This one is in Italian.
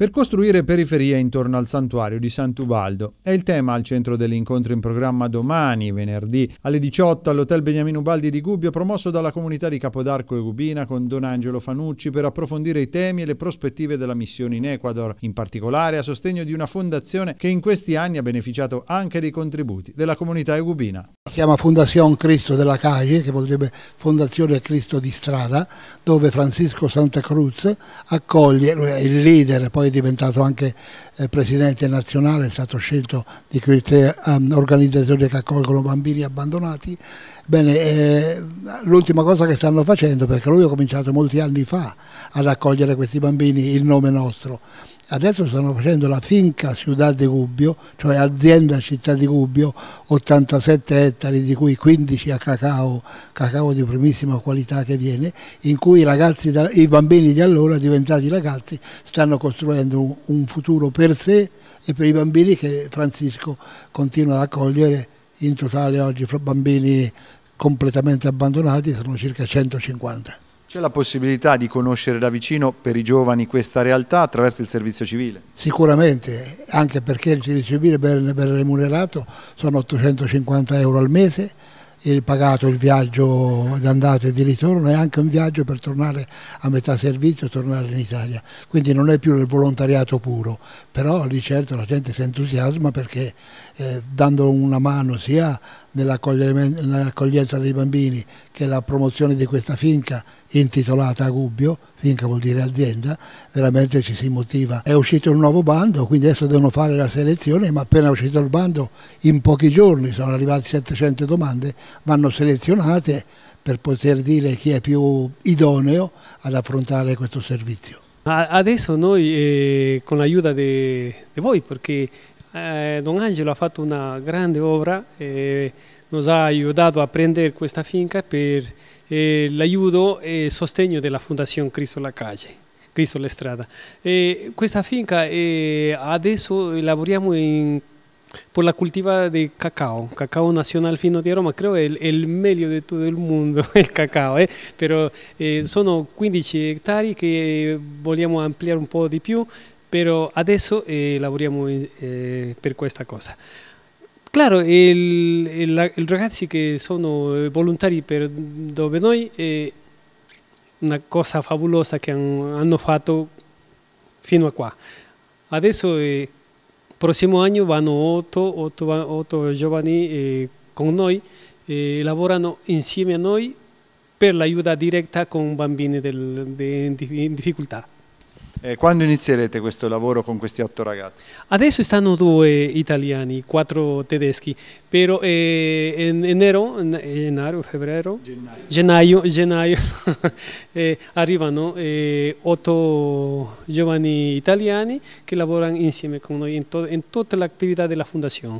per costruire periferie intorno al santuario di Sant'Ubaldo. È il tema al centro dell'incontro in programma domani, venerdì, alle 18 all'Hotel Beniamino Baldi di Gubbio, promosso dalla comunità di Capodarco e Gubina con Don Angelo Fanucci per approfondire i temi e le prospettive della missione in Ecuador, in particolare a sostegno di una fondazione che in questi anni ha beneficiato anche dei contributi della comunità egubina. Si chiama Fondazione Cristo della Calle, che vorrebbe Fondazione Cristo di Strada, dove Francisco Santa Cruz accoglie, è il leader poi poi diventato anche eh, presidente nazionale, è stato scelto di queste um, organizzazioni che accolgono bambini abbandonati. Bene, eh, l'ultima cosa che stanno facendo, perché lui ha cominciato molti anni fa ad accogliere questi bambini, il nome nostro, adesso stanno facendo la finca Ciudad di Gubbio, cioè azienda città di Gubbio, 87 ettari di cui 15 a cacao, cacao di primissima qualità che viene, in cui i, ragazzi, i bambini di allora diventati ragazzi stanno costruendo un, un futuro per sé e per i bambini che Francisco continua ad accogliere in totale oggi fra bambini completamente abbandonati sono circa 150. C'è la possibilità di conoscere da vicino per i giovani questa realtà attraverso il servizio civile? Sicuramente, anche perché il servizio civile ben, ben remunerato sono 850 euro al mese, il pagato il viaggio d'andata e di ritorno e anche un viaggio per tornare a metà servizio e tornare in Italia. Quindi non è più il volontariato puro, però lì certo la gente si entusiasma perché eh, dando una mano sia nell'accoglienza dei bambini che la promozione di questa finca intitolata a Gubbio, finca vuol dire azienda, veramente ci si motiva. È uscito un nuovo bando, quindi adesso devono fare la selezione, ma appena è uscito il bando in pochi giorni sono arrivate 700 domande, vanno selezionate per poter dire chi è più idoneo ad affrontare questo servizio. Adesso noi eh, con l'aiuto di voi, perché eh, Don Angelo ha fatto una grande opera, e ci ha aiutato a prendere questa finca per eh, l'aiuto e il sostegno della Fondazione Cristo La Calle, Cristo La Strada. E questa finca eh, adesso lavoriamo in, per la coltiva di cacao, cacao nazionale fino di Roma, credo è il, è il meglio di tutto il mondo il cacao, eh? però sono 15 ettari che vogliamo ampliare un po' di più Pero adesso trabajamos eh, lavoriamo eh, esta per questa cosa. Claro, los ragazzi che sono eh, volontari per dove una cosa fabulosa que han, hanno fatto fino a qua. Adesso il van prossimo anno vanno con noi, lavorano insieme a noi per l'aiuto directa con bambini del, de, Eh, quando inizierete questo lavoro con questi otto ragazzi? Adesso stanno due italiani, quattro tedeschi, però eh, in enero, gennaio, febbraio, gennaio, gennaio, gennaio eh, arrivano eh, otto giovani italiani che lavorano insieme con noi in, to in tutta l'attività della fondazione.